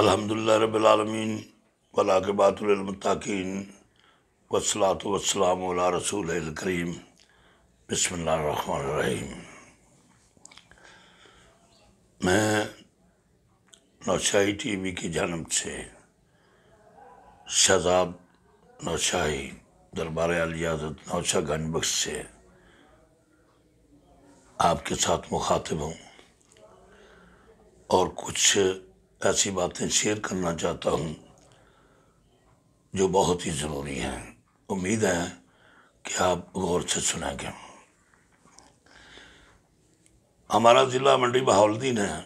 अलहमदिल्ला रबालमीन वलाकबातमताकिन वसलात वसलाम रसूल करीम बसमीम मैं नौशाही टी वी की जानब से शहजाद नौशाही दरबार अलियाजत नौशा गनबख्श से आपके साथ मुखातिब हूँ और कुछ ऐसी बातें शेयर करना चाहता हूँ जो बहुत ही ज़रूरी हैं उम्मीद है कि आप गौर से सुनेंगे हमारा ज़िला मंडी बहाउद्दीन है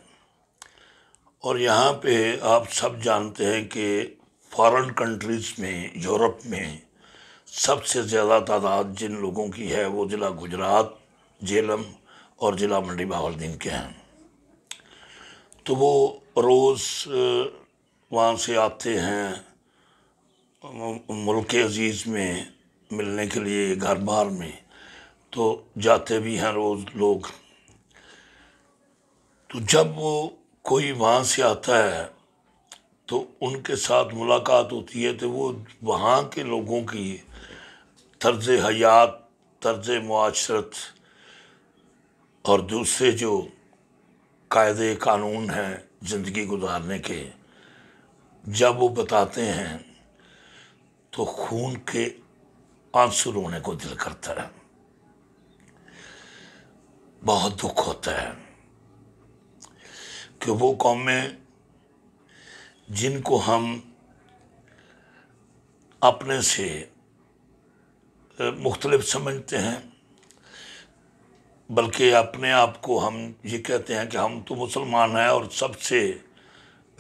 और यहाँ पे आप सब जानते हैं कि फॉरेन कंट्रीज़ में यूरोप में सबसे ज़्यादा तादाद जिन लोगों की है वो ज़िला गुजरात झेलम और ज़िला मंडी बहाउद्दीन के हैं तो वो रोज़ वहाँ से आते हैं मुल्क अज़ीज़ में मिलने के लिए घर बार में तो जाते भी हैं रोज़ लोग तो जब वो कोई वहाँ से आता है तो उनके साथ मुलाकात होती है तो वो वहाँ के लोगों की तर्ज हयात तर्ज माशरत और दूसरे जो कायदे कानून हैं ज़िंदगी गुजारने के जब वो बताते हैं तो खून के आंसू रोने को दिल करता है बहुत दुख होता है कि वो कौमें जिनको हम अपने से मुख्तलिफ समझते हैं बल्कि अपने आप को हम ये कहते हैं कि हम तो मुसलमान हैं और सबसे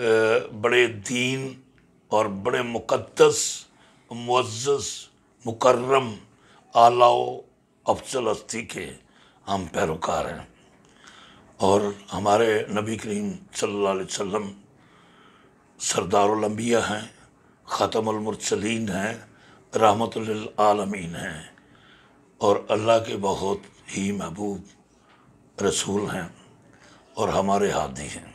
बड़े दीन और बड़े मुक़दस मुज्ज़ मुकर्रम आला अफजल हस्ती के हम पैरोकार हैं और हमारे नबी करीम सल्लल्लाहु अलैहि वसल्लम सरदारम्बिया हैं ख़तमसलिन हैं रहमतलमीन हैं और अल्लाह के बहुत ही महबूब रसूल हैं और हमारे हादी हैं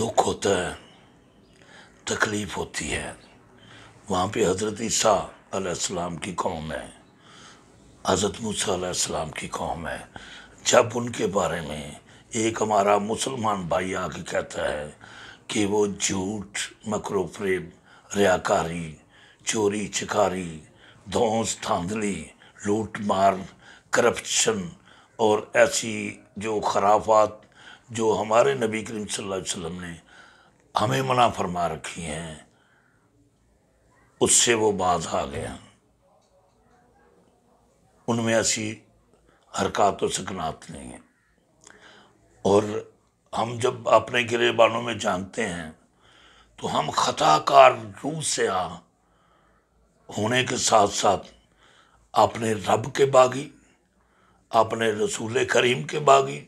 दुख होता है तकलीफ़ होती है वहाँ पे हज़रत ईसा की कौम है हज़रत मूसा की कौम है जब उनके बारे में एक हमारा मुसलमान भाई आके कहता है कि वो झूठ मकरो प्रेम रियाकारी चोरी चिकारी धोस धांधली लूट मार करप्शन और ऐसी जो खराफात जो हमारे नबी करीम सल्लल्लाहु अलैहि वसल्लम ने हमें मना फरमा रखी हैं उससे वो बाज आ गया उनमें ऐसी हरकत और सकनात नहीं है और हम जब अपने गिरेबानों में जानते हैं तो हम खताकार रूह से आ होने के साथ साथ अपने रब के बागी अपने रसूल करीम के बागी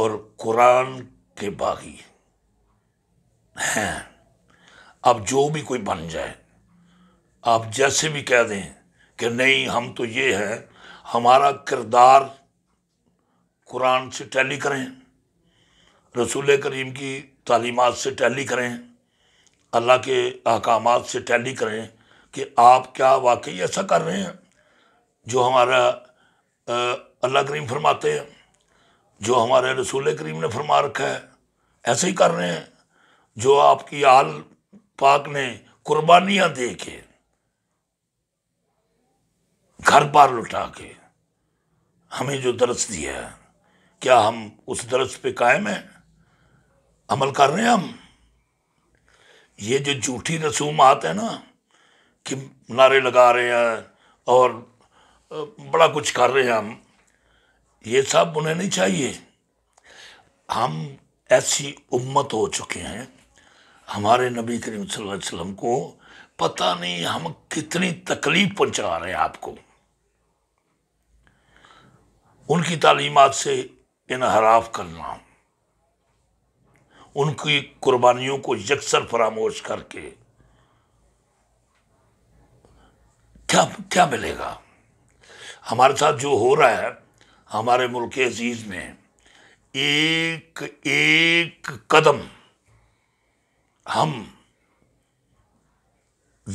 और कुरान के बागी हैं अब जो भी कोई बन जाए आप जैसे भी कह दें कि नहीं हम तो ये हैं हमारा किरदार कुरान से टैली करें रसूल करीम की तालीमत से टैली करें अल्लाह के अहकाम से टैली करें कि आप क्या वाकई ऐसा कर रहे हैं जो हमारा अल्लाह करीम फरमाते हैं जो हमारे रसूल करीम ने फरमा रखा है ऐसे ही कर रहे हैं जो आपकी आल पाक ने कुर्बानियाँ दे के घर बार लुटा के हमें जो दरस दिया है क्या हम उस दरस पे कायम हैं अमल कर रहे हैं हम ये जो झूठी रसूमात है ना कि नारे लगा रहे हैं और बड़ा कुछ कर रहे हैं हम ये सब उन्हें नहीं चाहिए हम ऐसी उम्मत हो चुके हैं हमारे नबी करीम सल्लल्लाहु अलैहि वसल्लम को पता नहीं हम कितनी तकलीफ पहुंचा रहे हैं आपको उनकी तालीमत से इनहराफ करना उनकी कुर्बानियों को यकसर फरामोश करके क्या क्या मिलेगा हमारे साथ जो हो रहा है हमारे मुल्क अजीज़ में एक एक कदम हम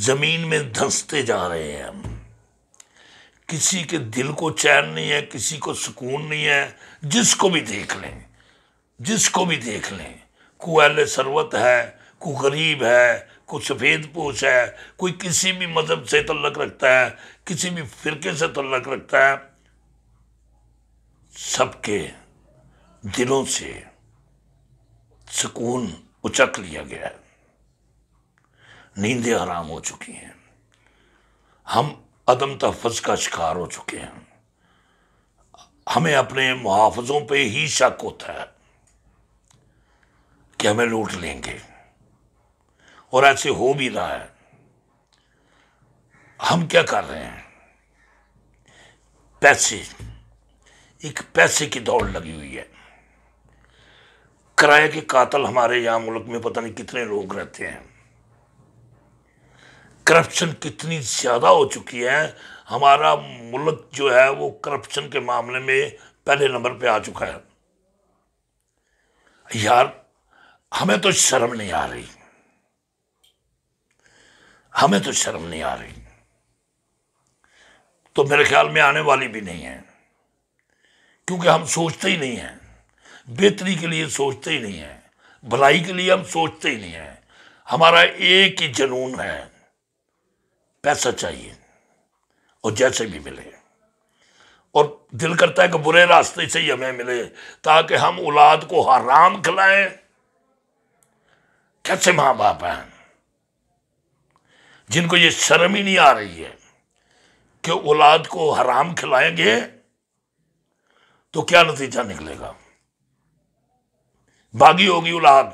ज़मीन में धंसते जा रहे हैं हम किसी के दिल को चैन नहीं है किसी को सुकून नहीं है जिसको भी देख लें जिसको भी देख लें को अहल सरवत है कु गरीब है कोई सफ़ेद पोश है कोई किसी भी मज़हब से तल्लक रखता है किसी भी फ़िरके से तल्लक रखता है सबके दिलों से सुकून उचक लिया गया है नींदें हराम हो चुकी हैं हम अदम तहफ़ का शिकार हो चुके हैं हमें अपने मुहाफ़ों पे ही शक होता है कि हमें लूट लेंगे और ऐसे हो भी रहा है हम क्या कर रहे हैं पैसे एक पैसे की दौड़ लगी हुई है किराए के कातल हमारे यहां मुल्क में पता नहीं कितने लोग रहते हैं करप्शन कितनी ज़्यादा हो चुकी है हमारा मुल्क जो है वो करप्शन के मामले में पहले नंबर पे आ चुका है यार हमें तो शर्म नहीं आ रही हमें तो शर्म नहीं आ रही तो मेरे ख्याल में आने वाली भी नहीं है क्योंकि हम सोचते ही नहीं हैं बेहतरी के लिए सोचते ही नहीं हैं भलाई के लिए हम सोचते ही नहीं हैं हमारा एक ही जनून है पैसा चाहिए और जैसे भी मिले और दिल करता है कि बुरे रास्ते से ही हमें मिले ताकि हम औलाद को हराम खिलाएं कैसे माँ बाप हैं जिनको ये शर्म ही नहीं आ रही है कि औलाद को हराम खिलाएंगे तो क्या नतीजा निकलेगा बागी होगी औलाद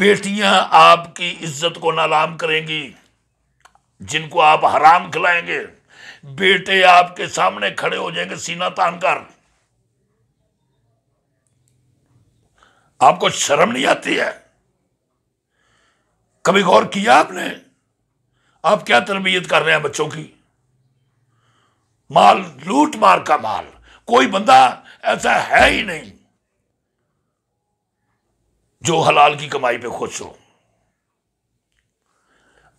बेटियां आपकी इज्जत को नालाम करेंगी जिनको आप हराम खिलाएंगे बेटे आपके सामने खड़े हो जाएंगे सीना तान कर आपको शर्म नहीं आती है कभी गौर किया आपने आप क्या तरबियत कर रहे हैं बच्चों की माल लूट मार का माल कोई बंदा ऐसा है ही नहीं जो हलाल की कमाई पे खुश हो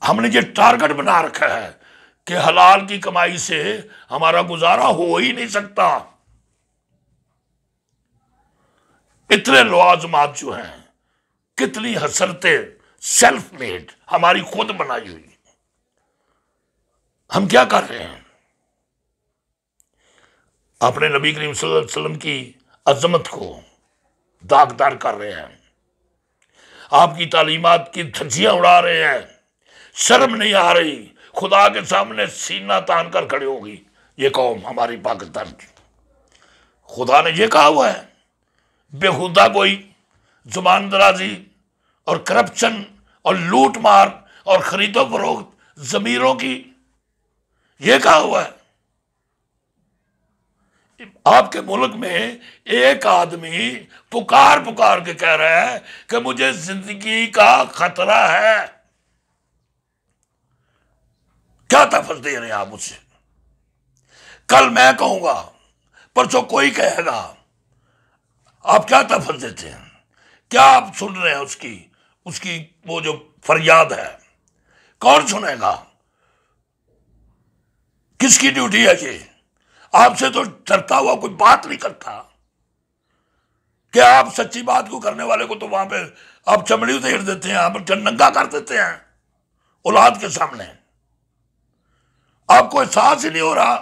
हमने ये टारगेट बना रखा है कि हलाल की कमाई से हमारा गुजारा हो ही नहीं सकता इतने लवाजमात जो हैं कितनी हसरतें सेल्फ मेड हमारी खुद बनाई हुई हम क्या कर रहे हैं अपने नबी करीम वसल्लम की अजमत को दागदार कर रहे हैं आपकी तालीमत की धजियां उड़ा रहे हैं शर्म नहीं आ रही खुदा के सामने सीना तान कर खड़ी होगी ये कौम हमारी पाकिस्तान की खुदा ने ये कहा हुआ है बेहुदा कोई जुबान दराजी और करप्शन और लूट मार और खरीदो फरोख्त जमीरों की यह कहा हुआ है आपके मुल्क में एक आदमी पुकार पुकार के कह रहा है कि मुझे जिंदगी का खतरा है क्या तफस दे रहे हैं आप मुझसे कल मैं कहूंगा परसों कोई कहेगा आप क्या तफस देते हैं क्या आप सुन रहे हैं उसकी उसकी वो जो फरियाद है कौन सुनेगा किसकी ड्यूटी है ये आपसे तो डरता हुआ कोई बात नहीं करता क्या आप सच्ची बात को करने वाले को तो वहां पे आप चमड़ी उधेड़ देते हैं आप नंगा कर देते हैं औलाद के सामने आपको एहसास ही नहीं हो रहा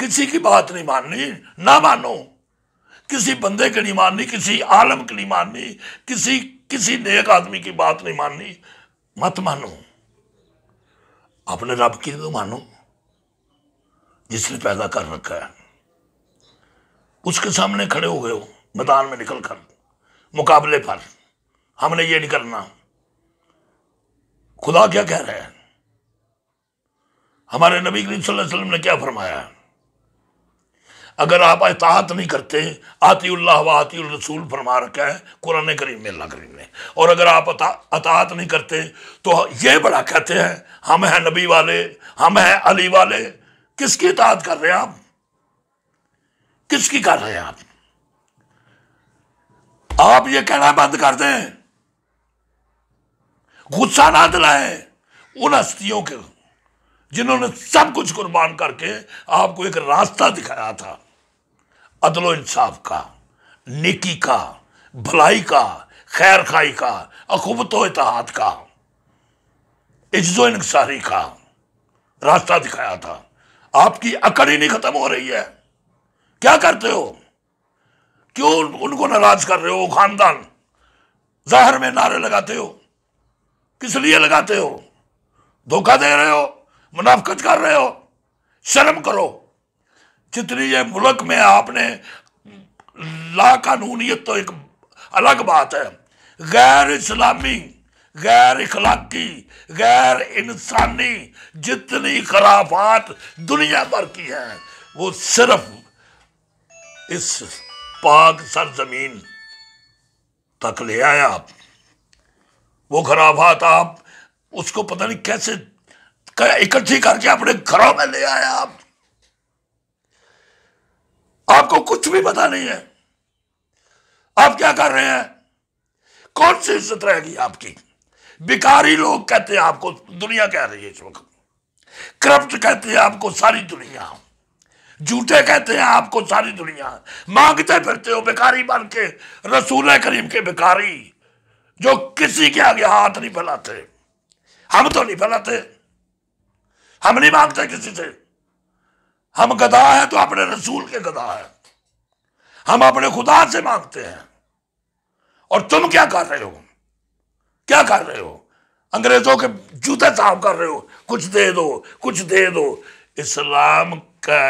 किसी की बात नहीं माननी ना मानो किसी बंदे की नहीं माननी किसी आलम की नहीं माननी किसी किसी नेक आदमी की बात नहीं माननी मत मानो अपने रब की तो मानो जिसने पैदा कर रखा है उसके सामने खड़े हो गए हो मैदान में निकल कर मुकाबले पर हमने ये नहीं करना खुदा क्या कह रहे हैं हमारे नबी करीम सल्लल्लाहु अलैहि वसल्लम ने क्या फरमाया है अगर आप अतात नहीं करते आतील्ला व आती रसूल फरमा रखा है कुरान करीम में अल्लाह करीम ने और अगर आप अतात नहीं करते तो ये बड़ा कहते हैं हम हैं नबी वाले हम हैं अली वाले किसकी इतात कर रहे हैं आप किसकी कर रहे हैं आप आप ये कहना बंद कर दें गुस्सा ना दिलाए उन हस्तियों के जिन्होंने सब कुछ कुर्बान करके आपको एक रास्ता दिखाया था अदलो इंसाफ का नेकी का भलाई का खैर खाई का अकूबत इतहाद का इज्जो इंसारी का रास्ता दिखाया था आपकी अकड़ ही नहीं खत्म हो रही है क्या करते हो क्यों उनको नाराज कर रहे हो खानदान जहर में नारे लगाते हो किस लिए लगाते हो धोखा दे रहे हो मुनाफकत कर रहे हो शर्म करो जितनी ये मुल्क में आपने ला कानूनीत तो एक अलग बात है गैर इस्लामी गैर इखलाकी गैर इंसानी जितनी खराफात दुनिया भर की हैं वो सिर्फ इस पाक सरजमीन तक ले आए आप वो खराफात आप उसको पता नहीं कैसे इकट्ठी करके अपने घरों में ले आए आप आपको कुछ भी पता नहीं है आप क्या कर रहे हैं कौन सी इज्जत रहेगी आपकी बिकारी लोग कहते हैं आपको दुनिया कह रही है इस वक्त करप्ट कहते हैं आपको सारी दुनिया झूठे कहते हैं आपको सारी दुनिया मांगते फिरते हो बेकारी बन के रसूल करीम के बेकारी जो किसी के आगे हाथ नहीं फैलाते हम तो नहीं फैलाते हम नहीं मांगते किसी से हम गदा हैं तो अपने रसूल के गदा हैं हम अपने खुदा से मांगते हैं और तुम क्या कर रहे हो क्या कर रहे हो अंग्रेजों के जूते साफ कर रहे हो कुछ दे दो कुछ दे दो इस्लाम का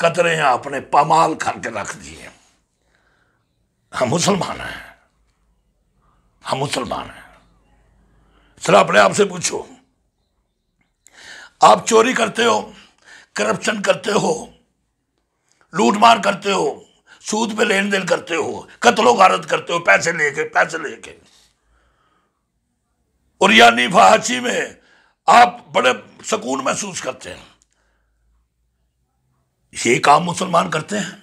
कतरे आपने खा करके रख दिए हम मुसलमान हैं हम मुसलमान हैं सर अपने आप से पूछो आप चोरी करते हो करप्शन करते हो लूटमार करते हो सूद पे लेन देन करते हो कत्लो गारत करते हो पैसे लेके पैसे लेके और यानी फाहाशी में आप बड़े सुकून महसूस करते हैं ये काम मुसलमान करते हैं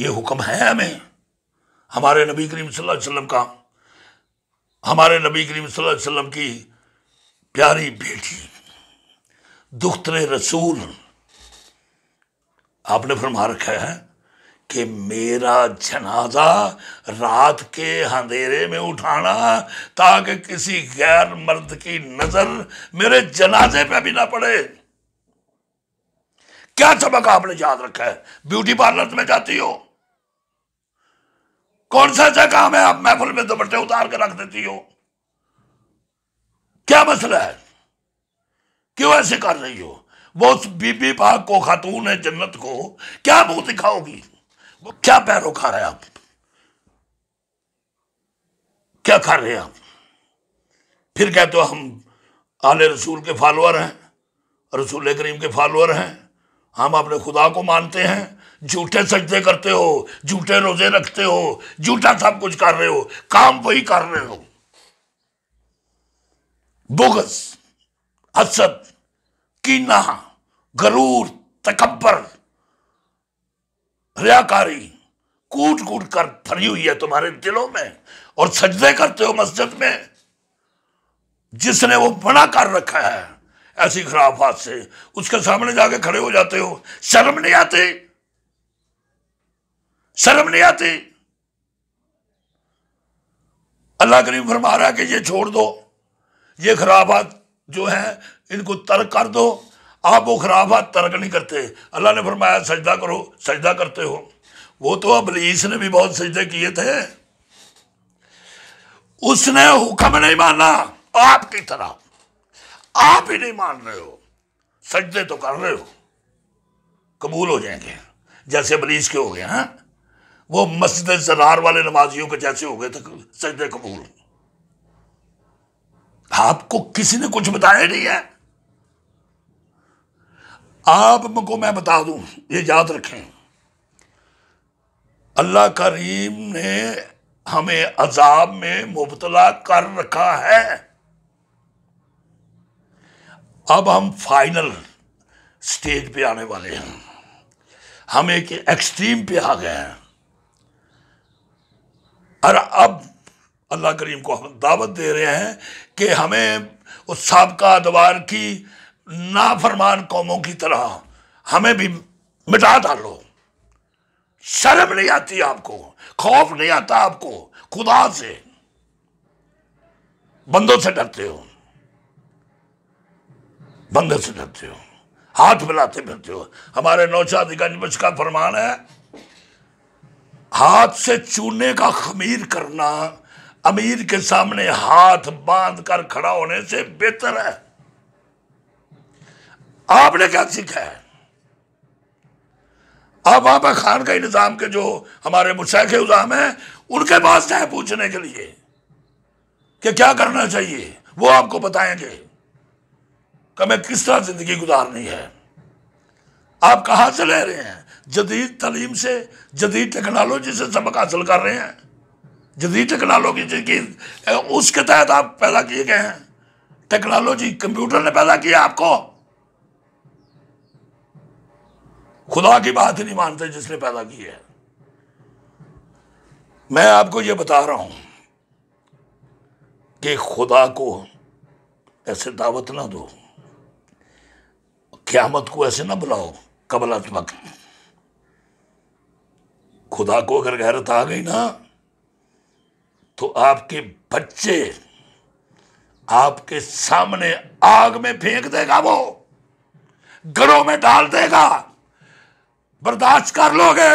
ये हुक्म है हमें हमारे नबी करीम सल्लल्लाहु अलैहि वसल्लम का हमारे नबी करीम सल्लल्लाहु अलैहि वसल्लम की प्यारी बेटी दुख्तरे रसूल आपने फरमा रखा है कि मेरा जनाजा रात के अंधेरे में उठाना ताकि किसी गैर मर्द की नज़र मेरे जनाजे पे भी ना पड़े क्या सबक आपने याद रखा है ब्यूटी पार्लर में जाती हो कौन सा ऐसा काम है आप महफल में दुपट्टे उतार के रख देती हो क्या मसला है क्यों ऐसे कर रही हो वो उस बीबी पाक को खातून है जन्नत को क्या मुंह दिखाओगी वो क्या पैरों खा रहे आप क्या खा रहे हैं आप फिर कहते हो हम आले रसूल के फॉलोअर हैं रसूल करीम के फॉलोअर हैं हम अपने खुदा को मानते हैं झूठे सजदे करते हो झूठे रोजे रखते हो झूठा सब कुछ कर रहे हो काम वही कर रहे हो बोगस असद कीना गरूर तकबर रियाकारी कूट कूट कर भरी हुई है तुम्हारे दिलों में और सजदे करते हो मस्जिद में जिसने वो बना कर रखा है ऐसी खराब हाथ से उसके सामने जाके खड़े हो जाते हो शर्म नहीं आते शर्म नहीं आती अल्लाह करीम फरमा रहा है कि ये छोड़ दो ये खराब हाथ जो है इनको तर्क कर दो आप वो खराब हाथ तर्क नहीं करते अल्लाह ने फरमाया सजदा करो सजदा करते हो वो तो अबलीस ने भी बहुत सजदे किए थे उसने हुक्म नहीं माना आपकी तरह आप ही नहीं मान रहे हो सजदे तो कर रहे हो कबूल हो जाएंगे जैसे अबलीस के हो गए हैं हाँ? वो मस्जिद जरार वाले नमाजियों के जैसे हो गए थे सजदे कबूल आपको किसी ने कुछ बताया नहीं है आपको मैं बता दूं ये याद रखें अल्लाह करीम ने हमें अजाब में मुबतला कर रखा है अब हम फाइनल स्टेज पे आने वाले हैं हम एक एक्सट्रीम पे आ गए हैं और अब अल्लाह करीम को हम दावत दे रहे हैं कि हमें उस सबका अदवार की नाफरमान कौमों की तरह हमें भी मिटा डालो शर्म नहीं आती आपको खौफ नहीं आता आपको खुदा से बंदों से डरते हो बंदों से डरते हो हाथ मिलाते फिरते हो हमारे नौचादिगंज में का फरमान है हाथ से चूने का खमीर करना अमीर के सामने हाथ बांध कर खड़ा होने से बेहतर है आपने क्या सीखा है आप वहां पर खान का निज़ाम के जो हमारे के उजाम है उनके पास जाए पूछने के लिए कि क्या करना चाहिए वो आपको बताएंगे कि किस तरह ज़िंदगी गुजारनी है आप कहां से ले रहे हैं जदीद तलीम से जदीद टेक्नोलॉजी से सबक हासिल कर रहे हैं जदीद टेक्नोलॉजी जिनकी उसके तहत आप पैदा किए गए हैं टेक्नोलॉजी कंप्यूटर ने पैदा किया आपको खुदा की बात ही नहीं मानते जिसने पैदा की है मैं आपको यह बता रहा हूं कि खुदा को ऐसे दावत ना दो क़्यामत को ऐसे ना बुलाओ कबलात्मक खुदा को अगर गैरत आ गई ना तो आपके बच्चे आपके सामने आग में फेंक देगा वो घरों में डाल देगा बर्दाश्त कर लोगे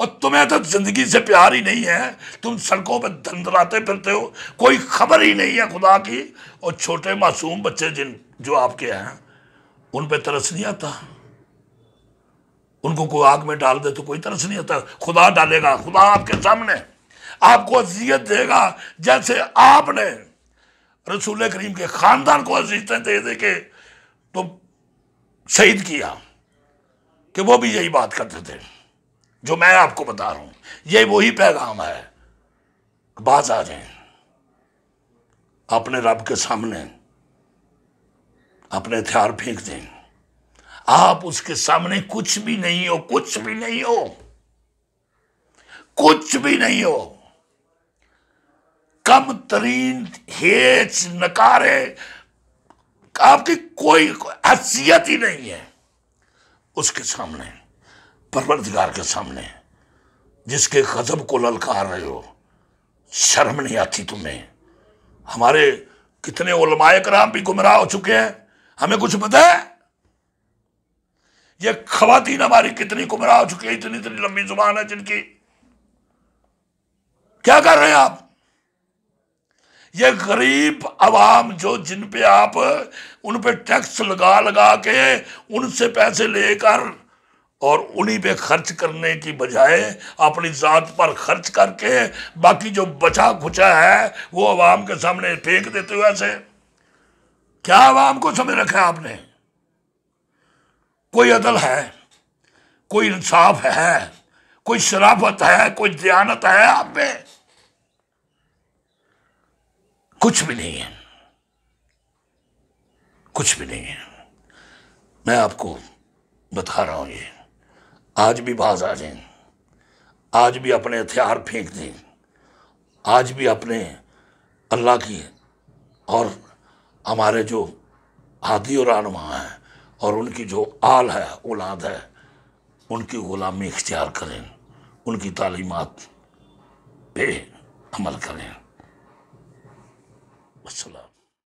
और तुम्हें तो जिंदगी से प्यार ही नहीं है तुम सड़कों पर धंधलाते फिरते हो कोई खबर ही नहीं है खुदा की और छोटे मासूम बच्चे जिन जो आपके हैं उन पर तरस नहीं आता उनको कोई आग में डाल दे तो कोई तरस नहीं आता खुदा डालेगा खुदा आपके सामने आपको अजियत देगा जैसे आपने रसूल करीम के ख़ानदान को अजीतें दे दे के तो शहीद किया कि वो भी यही बात करते थे जो मैं आपको बता रहा हूं ये वही पैगाम है बाज आ जाए अपने रब के सामने अपने हथियार फेंक दें आप उसके सामने कुछ भी नहीं हो कुछ भी नहीं हो कुछ भी नहीं हो कम तरीन हेच नकारे आपकी कोई हैसियत ही नहीं है उसके सामने परवरदगार के सामने जिसके गजब को ललकार रहे हो शर्म नहीं आती तुम्हें हमारे कितने उलमाए कराम भी गुमराह हो चुके हैं हमें कुछ पता है ये खवातीन हमारी कितनी गुमराह हो चुकी है इतनी इतनी लंबी जुबान है जिनकी क्या कर रहे हैं आप ये गरीब आवाम जो जिन पे आप उन पे टैक्स लगा लगा के उनसे पैसे लेकर और उन्हीं पे खर्च करने की बजाय अपनी ज़ात पर खर्च करके बाकी जो बचा खुचा है वो आवाम के सामने फेंक देते हो ऐसे क्या आवाम को समझ रखा है आपने कोई अदल है कोई इंसाफ है कोई शराफत है कोई दयानत है आप में कुछ भी नहीं है कुछ भी नहीं है मैं आपको बता रहा हूँ ये आज भी बाज आ जाए आज भी अपने हथियार फेंक दें आज भी अपने अल्लाह की और हमारे जो आदि और आनमा हैं और उनकी जो आल है औलाद है उनकी गुलामी इख्तियार करें उनकी तालीमत पे अमल करें wassalam